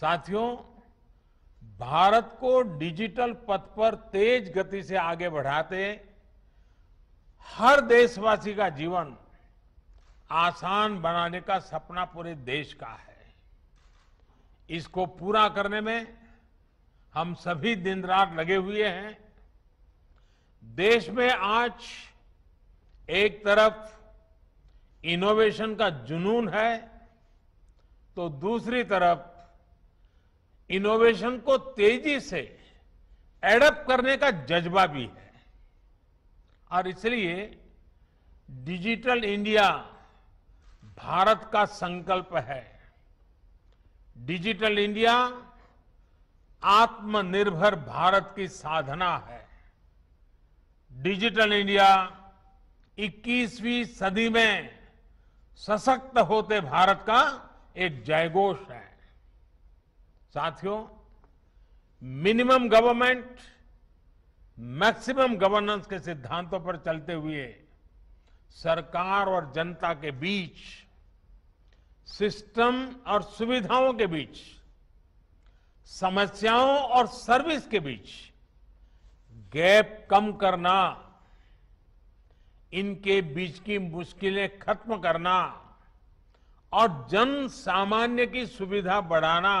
साथियों भारत को डिजिटल पथ पर तेज गति से आगे बढ़ाते हर देशवासी का जीवन आसान बनाने का सपना पूरे देश का है इसको पूरा करने में हम सभी दिन रात लगे हुए हैं देश में आज एक तरफ इनोवेशन का जुनून है तो दूसरी तरफ इनोवेशन को तेजी से एडप्ट करने का जज्बा भी है और इसलिए डिजिटल इंडिया भारत का संकल्प है डिजिटल इंडिया आत्मनिर्भर भारत की साधना है डिजिटल इंडिया 21वीं सदी में सशक्त होते भारत का एक जयघोष है साथियों मिनिमम गवर्नमेंट मैक्सिमम गवर्नेंस के सिद्धांतों पर चलते हुए सरकार और जनता के बीच सिस्टम और सुविधाओं के बीच समस्याओं और सर्विस के बीच गैप कम करना इनके बीच की मुश्किलें खत्म करना और जन सामान्य की सुविधा बढ़ाना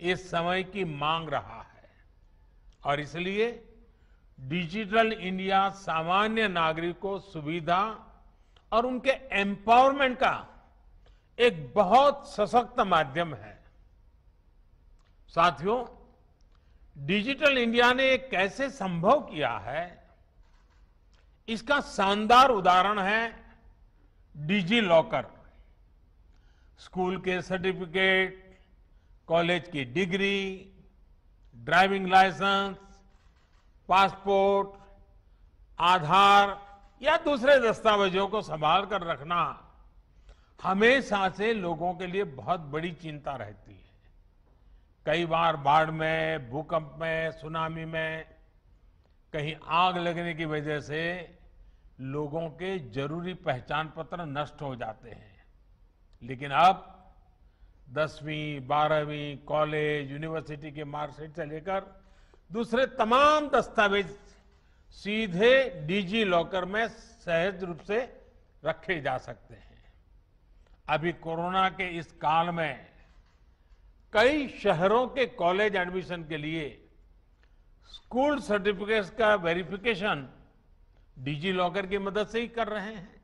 इस समय की मांग रहा है और इसलिए डिजिटल इंडिया सामान्य नागरिक को सुविधा और उनके एम्पावरमेंट का एक बहुत सशक्त माध्यम है साथियों डिजिटल इंडिया ने कैसे संभव किया है इसका शानदार उदाहरण है डिजी लॉकर स्कूल के सर्टिफिकेट कॉलेज की degree driving licence passport Aadhaar या दूसरे दस्तावेजों को संभाल कर रखना हमेशा से लोगों के लिए बहुत बड़ी चिंता रहती है कई बार बाढ़ में भूकंप में सुनामी में कहीं आग लगने की वजह से लोगों के जरूरी पहचान पत्र नष्ट हो जाते हैं लेकिन अब दसवीं बारहवीं कॉलेज यूनिवर्सिटी के मार्कशीट से लेकर दूसरे तमाम दस्तावेज सीधे डिजी लॉकर में सहज रूप से रखे जा सकते हैं अभी कोरोना के इस काल में कई शहरों के कॉलेज एडमिशन के लिए स्कूल सर्टिफिकेट्स का वेरिफिकेशन डिजी लॉकर की मदद से ही कर रहे हैं